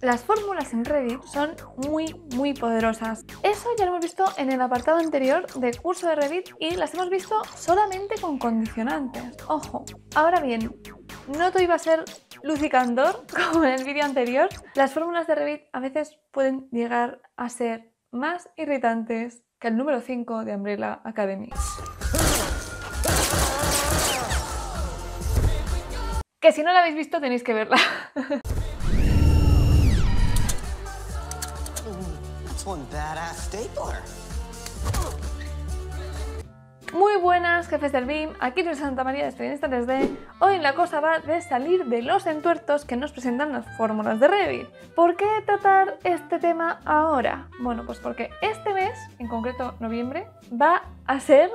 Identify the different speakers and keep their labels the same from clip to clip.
Speaker 1: Las fórmulas en Revit son muy, muy poderosas. Eso ya lo hemos visto en el apartado anterior del curso de Revit y las hemos visto solamente con condicionantes. Ojo. Ahora bien, no todo iba a ser luz como en el vídeo anterior. Las fórmulas de Revit a veces pueden llegar a ser más irritantes que el número 5 de Umbrella Academy. que si no la habéis visto tenéis que verla. Muy buenas, jefes del BIM, aquí Luis Santa María de Estudiantes 3D. Hoy la cosa va de salir de los entuertos que nos presentan las fórmulas de Revit. ¿Por qué tratar este tema ahora? Bueno, pues porque este mes, en concreto noviembre, va a ser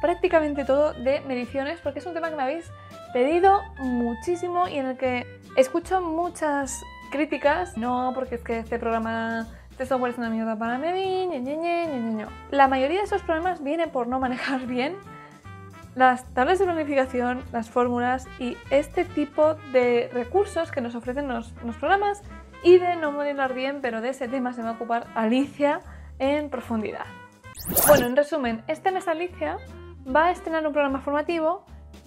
Speaker 1: prácticamente todo de mediciones, porque es un tema que me habéis pedido muchísimo y en el que escucho muchas críticas. No, porque es que este programa de este software es una mierda para medir, ñe, La mayoría de esos problemas vienen por no manejar bien las tablas de planificación, las fórmulas y este tipo de recursos que nos ofrecen los, los programas y de no modelar bien, pero de ese tema se va a ocupar Alicia en profundidad. Bueno, en resumen, este mes Alicia va a estrenar un programa formativo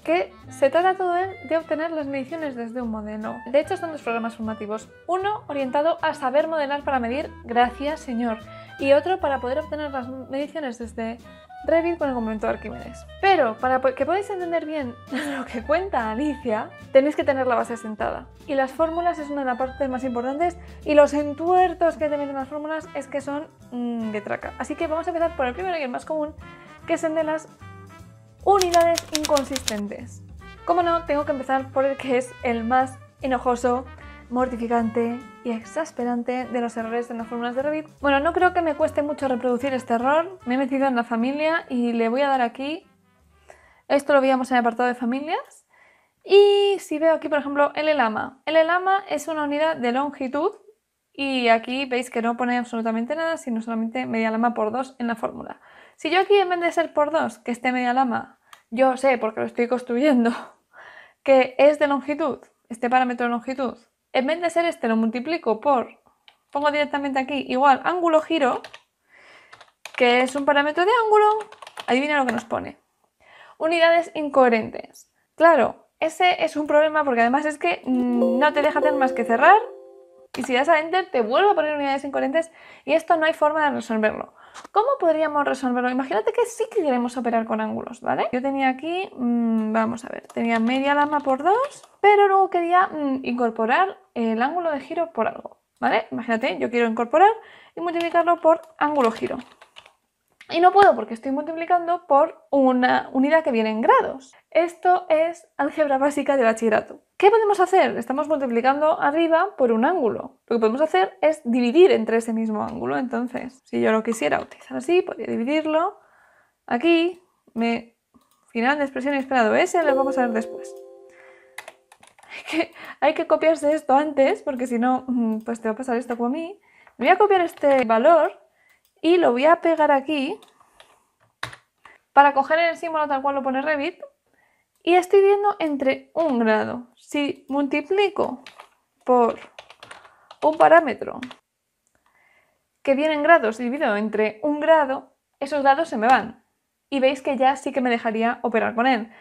Speaker 1: que se trata todo de obtener las mediciones desde un modelo. De hecho, son dos programas formativos. Uno orientado a saber modelar para medir, gracias señor, y otro para poder obtener las mediciones desde Revit con el complemento de Arquímedes. Pero para que podáis entender bien lo que cuenta Alicia, tenéis que tener la base sentada. Y las fórmulas es una de las partes más importantes y los entuertos que te meten las fórmulas es que son mm, de traca. Así que vamos a empezar por el primero y el más común, que es el de las unidades inconsistentes. Como no, tengo que empezar por el que es el más enojoso, mortificante y exasperante de los errores en las fórmulas de Revit. Bueno, no creo que me cueste mucho reproducir este error. Me he metido en la familia y le voy a dar aquí. Esto lo veíamos en el apartado de familias. Y si veo aquí, por ejemplo, el elama. El lama es una unidad de longitud y aquí veis que no pone absolutamente nada, sino solamente media lama por 2 en la fórmula. Si yo aquí en vez de ser por 2, que esté media lama yo sé, porque lo estoy construyendo, que es de longitud, este parámetro de longitud, en vez de ser este, lo multiplico por, pongo directamente aquí, igual, ángulo giro, que es un parámetro de ángulo, adivina lo que nos pone. Unidades incoherentes. Claro, ese es un problema porque además es que mm, no te deja tener más que cerrar y si das a enter te vuelve a poner unidades incoherentes y esto no hay forma de resolverlo. ¿Cómo podríamos resolverlo? Imagínate que sí que queremos operar con ángulos, ¿vale? Yo tenía aquí, mm, vamos a ver, tenía media lama por 2, pero luego quería mm, incorporar el ángulo de giro por algo, ¿vale? Imagínate, yo quiero incorporar y multiplicarlo por ángulo giro. Y no puedo porque estoy multiplicando por una unidad que viene en grados. Esto es álgebra básica de bachillerato. ¿Qué podemos hacer? Estamos multiplicando arriba por un ángulo. Lo que podemos hacer es dividir entre ese mismo ángulo. Entonces, si yo lo quisiera utilizar así, podría dividirlo. Aquí, me... final de expresión esperado ese, lo vamos a ver después. Hay que, copiarse esto antes, porque si no, mm, pues te va a pasar esto como a mí. voy a copiar este valor y lo voy a pegar aquí para coger el símbolo tal cual lo pone Revit y estoy viendo entre un grado. Si multiplico por un parámetro que viene en grados dividido entre un grado, esos grados se me van. Y veis que ya sí que me dejaría operar con él.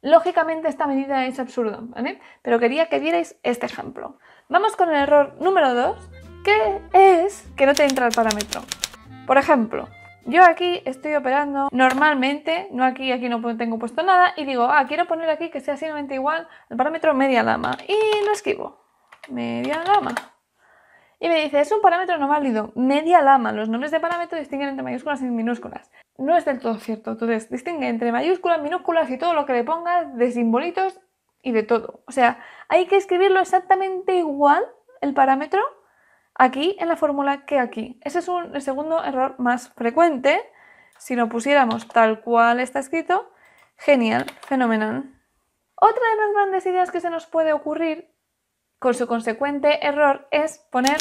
Speaker 1: Lógicamente esta medida es absurda, ¿vale? Pero quería que vierais este ejemplo. Vamos con el error número 2, que es que no te entra el parámetro. Por ejemplo, yo aquí estoy operando normalmente, no aquí, aquí no tengo puesto nada, y digo, ah, quiero poner aquí que sea simplemente igual el parámetro media lama, y lo escribo, media lama. Y me dice, es un parámetro no válido, media lama, los nombres de parámetros distinguen entre mayúsculas y minúsculas. No es del todo cierto, entonces distingue entre mayúsculas, minúsculas y todo lo que le pongas de simbolitos y de todo. O sea, hay que escribirlo exactamente igual, el parámetro, aquí en la fórmula que aquí. Ese es un, el segundo error más frecuente. Si lo pusiéramos tal cual está escrito, genial, fenomenal. Otra de las grandes ideas que se nos puede ocurrir con su consecuente error es poner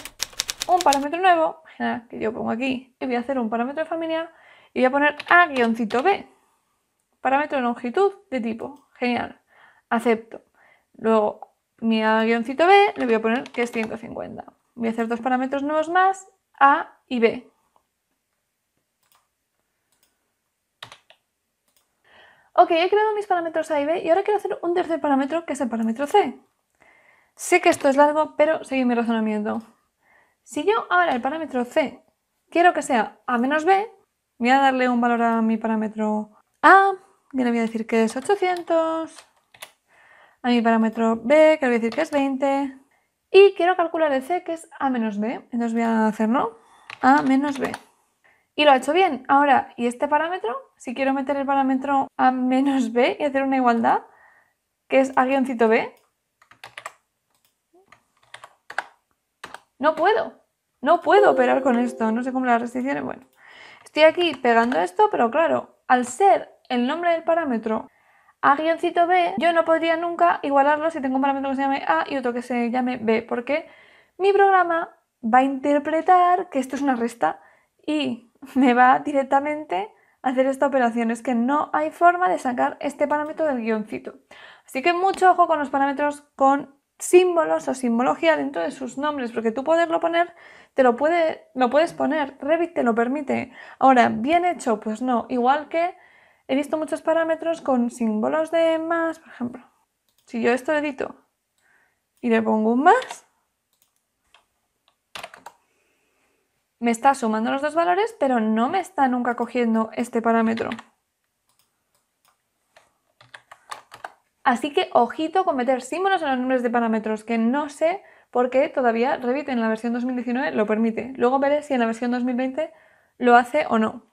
Speaker 1: un parámetro nuevo, que yo pongo aquí, y voy a hacer un parámetro de familia y voy a poner A-B, parámetro de longitud de tipo, genial, acepto. Luego mi A-B le voy a poner que es 150. Voy a hacer dos parámetros nuevos más, A y B. Ok, he creado mis parámetros A y B y ahora quiero hacer un tercer parámetro que es el parámetro C. Sé que esto es largo, pero sigue mi razonamiento. Si yo ahora el parámetro C quiero que sea A menos B, voy a darle un valor a mi parámetro A, que le voy a decir que es 800, a mi parámetro B, que le voy a decir que es 20, y quiero calcular el c, que es a menos b. Entonces voy a hacer no, a menos b. Y lo ha hecho bien. Ahora, ¿y este parámetro? Si quiero meter el parámetro a menos b y hacer una igualdad, que es a guioncito b, no puedo. No puedo operar con esto. No sé cómo las restricciones. Bueno, estoy aquí pegando esto, pero claro, al ser el nombre del parámetro a-B, yo no podría nunca igualarlo si tengo un parámetro que se llame A y otro que se llame B, porque mi programa va a interpretar que esto es una resta y me va directamente a hacer esta operación. Es que no hay forma de sacar este parámetro del guioncito. Así que mucho ojo con los parámetros con símbolos o simbología dentro de sus nombres, porque tú poderlo poner, te lo, puede, lo puedes poner, Revit te lo permite. Ahora, bien hecho, pues no, igual que he visto muchos parámetros con símbolos de más, por ejemplo. Si yo esto edito y le pongo un más, me está sumando los dos valores, pero no me está nunca cogiendo este parámetro. Así que ojito con meter símbolos en los números de parámetros, que no sé por qué todavía Revit en la versión 2019 lo permite. Luego veré si en la versión 2020 lo hace o no.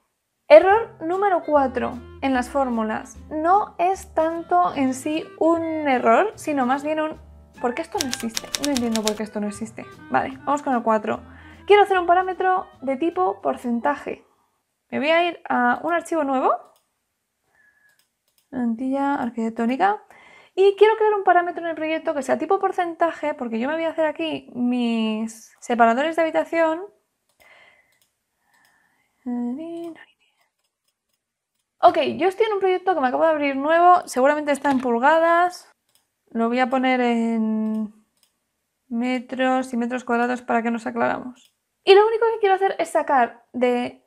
Speaker 1: Error número 4 en las fórmulas. No es tanto en sí un error, sino más bien un ¿por qué esto no existe? No entiendo por qué esto no existe. Vale, vamos con el 4. Quiero hacer un parámetro de tipo porcentaje. Me voy a ir a un archivo nuevo, plantilla arquitectónica, y quiero crear un parámetro en el proyecto que sea tipo porcentaje, porque yo me voy a hacer aquí mis separadores de habitación eh, Ok, yo estoy en un proyecto que me acabo de abrir nuevo, seguramente está en pulgadas. Lo voy a poner en metros y metros cuadrados para que nos aclaramos. Y lo único que quiero hacer es sacar de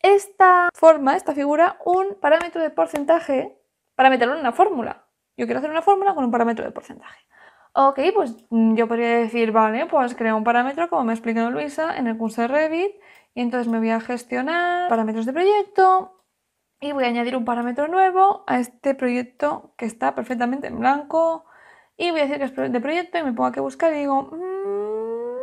Speaker 1: esta forma, esta figura, un parámetro de porcentaje para meterlo en una fórmula. Yo quiero hacer una fórmula con un parámetro de porcentaje. Ok, pues mm, yo podría decir, vale, pues creo un parámetro, como me ha explicado Luisa, en el curso de Revit, y entonces me voy a gestionar parámetros de proyecto, y voy a añadir un parámetro nuevo a este proyecto que está perfectamente en blanco. Y voy a decir que es de proyecto y me pongo aquí a buscar y digo... Mm,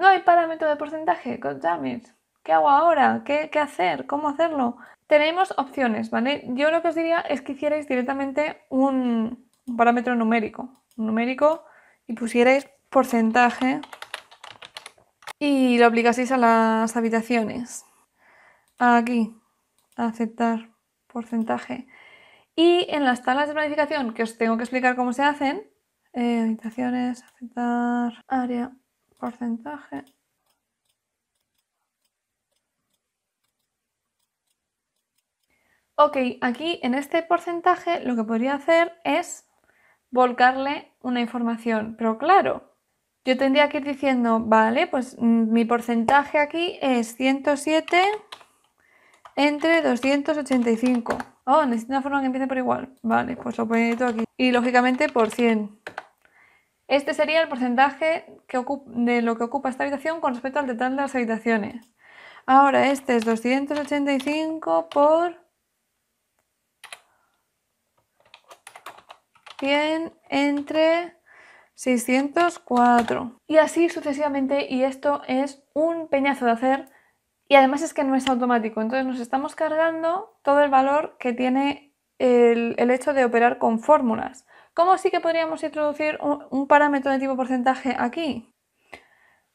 Speaker 1: no hay parámetro de porcentaje, James. ¿Qué hago ahora? ¿Qué, hacer? ¿Cómo hacerlo? Tenemos opciones, ¿vale? Yo lo que os diría es que hicierais directamente un, parámetro numérico. numérico y pusierais porcentaje y lo aplicaseis a las habitaciones aquí, aceptar porcentaje. Y en las tablas de planificación, que os tengo que explicar cómo se hacen, eh, habitaciones, aceptar, área, porcentaje. Ok, aquí en este porcentaje lo que podría hacer es volcarle una información, pero claro, yo tendría que ir diciendo, vale, pues mm, mi porcentaje aquí es 107 entre 285. Oh, necesito una forma que empiece por igual. Vale, pues lo pongo aquí. Y lógicamente por 100. Este sería el porcentaje de lo que ocupa esta habitación con respecto al total de las habitaciones. Ahora, este es 285 por 100 entre 604. Y así sucesivamente, y esto es un peñazo de hacer y además es que no es automático, entonces nos estamos cargando todo el valor que tiene el, hecho de operar con fórmulas. ¿Cómo sí que podríamos introducir un, parámetro de tipo porcentaje aquí?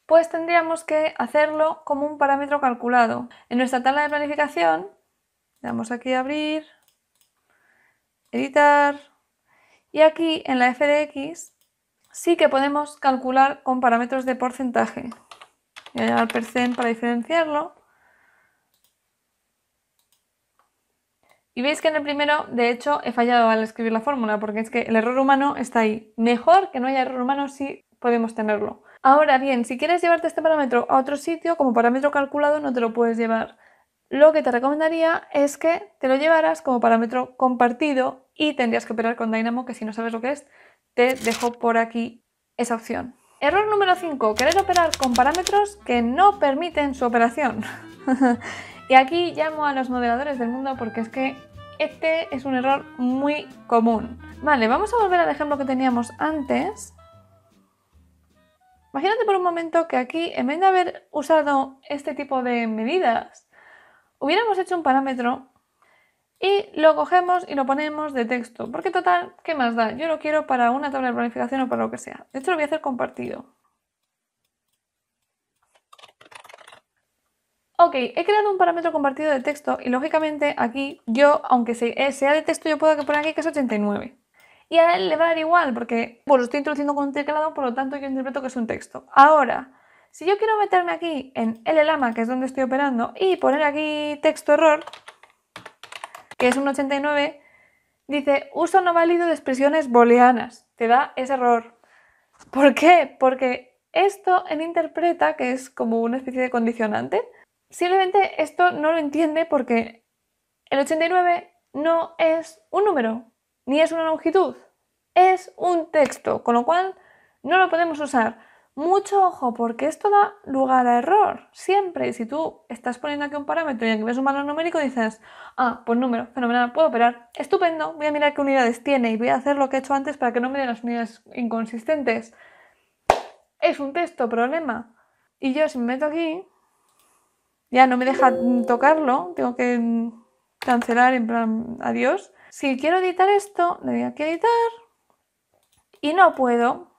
Speaker 1: Pues tendríamos que hacerlo como un parámetro calculado. En nuestra tabla de planificación, damos aquí a abrir, editar, y aquí en la f de x sí que podemos calcular con parámetros de porcentaje. Voy a llamar percent para diferenciarlo. Y veis que en el primero, de hecho, he fallado al escribir la fórmula, porque es que el error humano está ahí. Mejor que no haya error humano si podemos tenerlo. Ahora bien, si quieres llevarte este parámetro a otro sitio, como parámetro calculado no te lo puedes llevar. Lo que te recomendaría es que te lo llevaras como parámetro compartido y tendrías que operar con Dynamo, que si no sabes lo que es, te dejo por aquí esa opción. Error número 5, querer operar con parámetros que no permiten su operación. y aquí llamo a los modeladores del mundo porque es que este es un error muy común. Vale, vamos a volver al ejemplo que teníamos antes. Imagínate por un momento que aquí, en vez de haber usado este tipo de medidas, hubiéramos hecho un parámetro y lo cogemos y lo ponemos de texto. Porque total, ¿qué más da? Yo lo quiero para una tabla de planificación o para lo que sea. De hecho, lo voy a hacer compartido. Ok, he creado un parámetro compartido de texto y lógicamente aquí yo, aunque eh, sea de texto, yo puedo poner aquí que es 89. Y a él le va a dar igual porque, lo estoy introduciendo con un teclado, por lo tanto yo interpreto que es un texto. Ahora, si yo quiero meterme aquí en LLAMA, que es donde estoy operando, y poner aquí texto error, que es un 89, dice uso no válido de expresiones booleanas. Te da ese error. ¿Por qué? Porque esto en interpreta, que es como una especie de condicionante, Simplemente esto no lo entiende porque el 89 no es un número, ni es una longitud, es un texto, con lo cual no lo podemos usar. Mucho ojo, porque esto da lugar a error. Siempre, si tú estás poniendo aquí un parámetro y aquí ves un valor numérico, dices, ah, pues número, fenomenal, puedo operar, estupendo, voy a mirar qué unidades tiene y voy a hacer lo que he hecho antes para que no me den las unidades inconsistentes. Es un texto, problema. Y yo si me meto aquí, ya no me deja mm, tocarlo, tengo que mm, cancelar en plan adiós. Si quiero editar esto, le doy aquí editar y no puedo,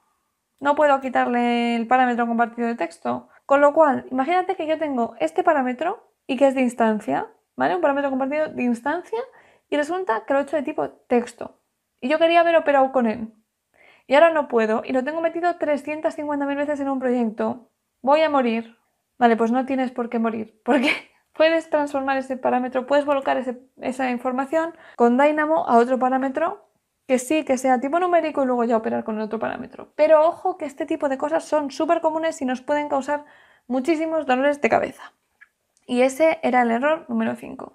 Speaker 1: no puedo quitarle el parámetro compartido de texto. Con lo cual, imagínate que yo tengo este parámetro y que es de instancia, ¿vale? Un parámetro compartido de instancia y resulta que lo he hecho de tipo texto. Y yo quería haber operado con él. Y ahora no puedo y lo tengo metido 350.000 veces en un proyecto. Voy a morir. Vale, pues no tienes por qué morir, porque puedes transformar ese parámetro, puedes volcar esa información con Dynamo a otro parámetro que sí, que sea tipo numérico y luego ya operar con el otro parámetro. Pero ojo que este tipo de cosas son súper comunes y nos pueden causar muchísimos dolores de cabeza. Y ese era el error número 5.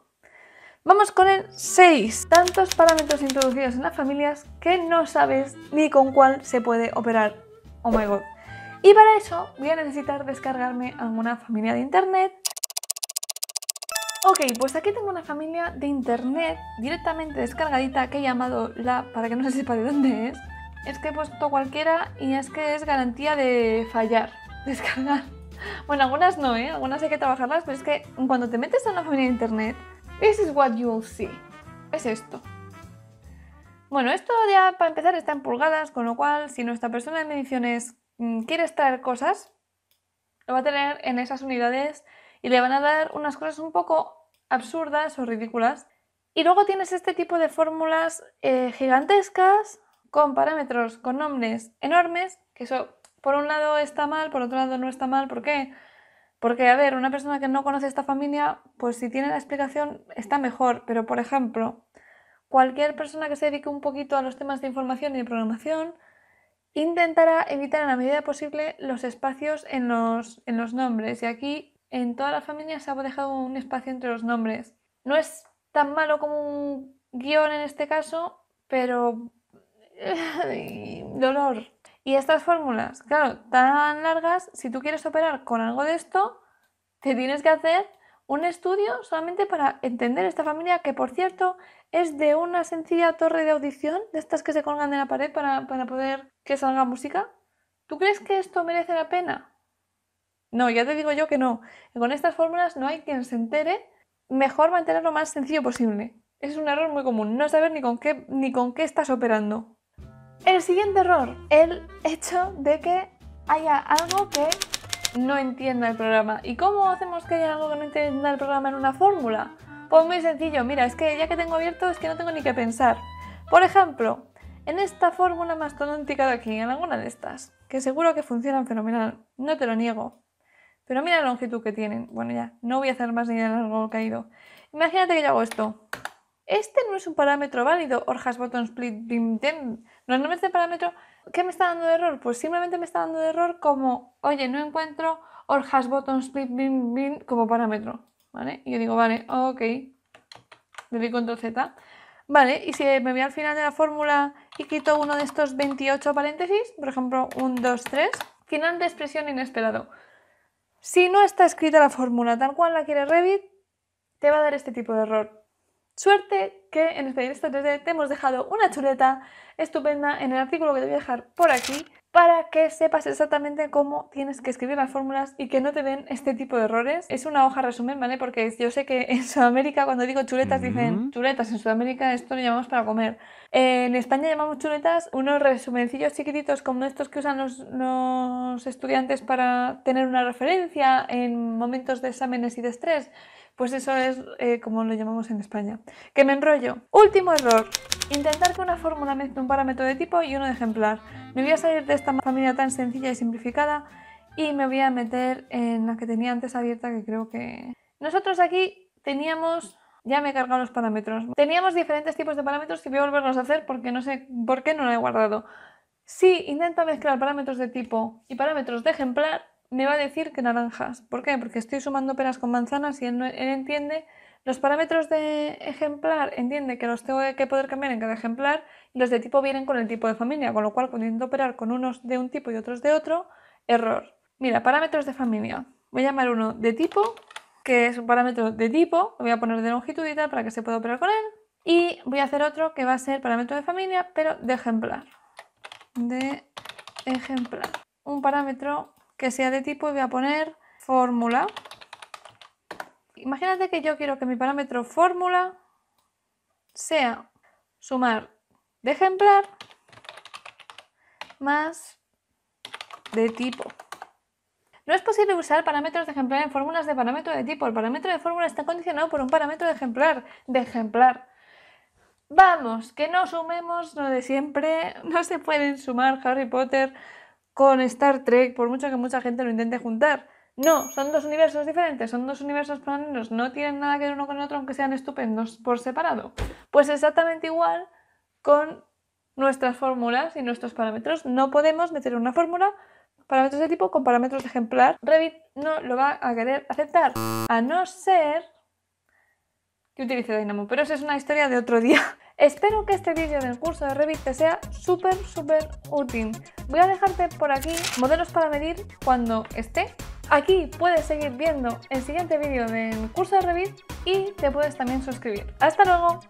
Speaker 1: Vamos con el 6. Tantos parámetros introducidos en las familias que no sabes ni con cuál se puede operar. Oh my god. Y para eso voy a necesitar descargarme alguna familia de internet. Ok, pues aquí tengo una familia de internet directamente descargadita que he llamado la para que no se sepa de dónde es. Es que he puesto cualquiera y es que es garantía de fallar, descargar. Bueno, algunas no, ¿eh? Algunas hay que trabajarlas, pero es que cuando te metes a una familia de internet, this is what you'll see. Es esto. Bueno, esto ya para empezar está en pulgadas, con lo cual si nuestra persona de mediciones... es Mm, quieres traer cosas, lo va a tener en esas unidades y le van a dar unas cosas un poco absurdas o ridículas. Y luego tienes este tipo de fórmulas eh, gigantescas con parámetros, con nombres enormes, que eso por un lado está mal, por otro lado no está mal. ¿Por qué? Porque, a ver, una persona que no conoce esta familia, pues si tiene la explicación está mejor. Pero, por ejemplo, cualquier persona que se dedique un poquito a los temas de información y de programación Intentará evitar en la medida posible los espacios en los, en los nombres. Y aquí en toda la familia se ha dejado un espacio entre los nombres. No es tan malo como un guión en este caso, pero... dolor. Y estas fórmulas, claro, tan largas, si tú quieres operar con algo de esto, te tienes que hacer un estudio solamente para entender esta familia, que por cierto es de una sencilla torre de audición, de estas que se colgan de la pared para, poder que salga música. ¿Tú crees que esto merece la pena? No, ya te digo yo que no. Con estas fórmulas no hay quien se entere. Mejor mantenerlo más sencillo posible. Es un error muy común, no saber ni con qué, ni con qué estás operando. El siguiente error, el hecho de que haya algo que no entienda el programa. ¿Y cómo hacemos que haya algo que no entienda el programa en una fórmula? Pues muy sencillo, mira, es que ya que tengo abierto es que no tengo ni que pensar. Por ejemplo, en esta fórmula mastodóntica de aquí, en alguna de estas, que seguro que funcionan fenomenal, no te lo niego. Pero mira la longitud que tienen. Bueno, ya, no voy a hacer más ni de largo caído. Imagínate que yo hago esto. Este no es un parámetro válido, Orjas Button Split Bim No, el parámetro, ¿qué me está dando de error? Pues simplemente me está dando de error como, oye, no encuentro Orjas Button Split Bim Bim como parámetro. Y yo digo, vale, ok, le doy control Z. Vale, y si me voy al final de la fórmula y quito uno de estos 28 paréntesis, por ejemplo, un 2, 3, final de expresión inesperado. Si no está escrita la fórmula tal cual la quiere Revit, te va a dar este tipo de error. Suerte que en Expedientes 3D te hemos dejado una chuleta estupenda en el artículo que te voy a dejar por aquí para que sepas exactamente cómo tienes que escribir las fórmulas y que no te den este tipo de errores. Es una hoja resumen, ¿vale? Porque yo sé que en Sudamérica cuando digo chuletas dicen chuletas, en Sudamérica esto lo llamamos para comer. en España llamamos chuletas unos resumencillos chiquititos como estos que usan los estudiantes para tener una referencia en momentos de exámenes y de estrés. Pues eso es eh, como lo llamamos en España. Que me enrollo. Último error. Intentar que una fórmula mezcle un parámetro de tipo y uno de ejemplar. Me voy a salir de esta familia tan sencilla y simplificada y me voy a meter en la que tenía antes abierta que creo que... Nosotros aquí teníamos... Ya me he cargado los parámetros. Teníamos diferentes tipos de parámetros que voy a volverlos a hacer porque no sé por qué no lo he guardado. Si intento mezclar parámetros de tipo y parámetros de ejemplar, me va a decir que naranjas. ¿Por qué? Porque estoy sumando peras con manzanas y él, no, entiende los parámetros de ejemplar, entiende que los tengo que poder cambiar en cada ejemplar y los de tipo vienen con el tipo de familia, con lo cual cuando intento operar con unos de un tipo y otros de otro, error. Mira, parámetros de familia. Voy a llamar uno de tipo, que es un parámetro de tipo, voy a poner de longitud para que se pueda operar con él. Y voy a hacer otro que va a ser parámetro de familia, pero de ejemplar. De ejemplar. Un parámetro que sea de tipo y voy a poner fórmula. Imagínate que yo quiero que mi parámetro fórmula sea sumar de ejemplar más de tipo. No es posible usar parámetros de ejemplar en fórmulas de parámetro de tipo. El parámetro de fórmula está condicionado por un parámetro de ejemplar. De ejemplar. Vamos, que no sumemos lo de siempre. No se pueden sumar Harry Potter con Star Trek, por mucho que mucha gente lo intente juntar. No, son dos universos diferentes, son dos universos planos, no tienen nada que ver uno con el otro, aunque sean estupendos por separado. Pues exactamente igual con nuestras fórmulas y nuestros parámetros. No podemos meter una fórmula, parámetros de tipo, con parámetros de ejemplar. Revit no lo va a querer aceptar, a no ser que utilice Dynamo. Pero esa es una historia de otro día Espero que este vídeo del curso de Revit te sea súper, súper útil. Voy a dejarte por aquí modelos para medir cuando esté. Aquí puedes seguir viendo el siguiente vídeo del curso de Revit y te puedes también suscribir. ¡Hasta luego!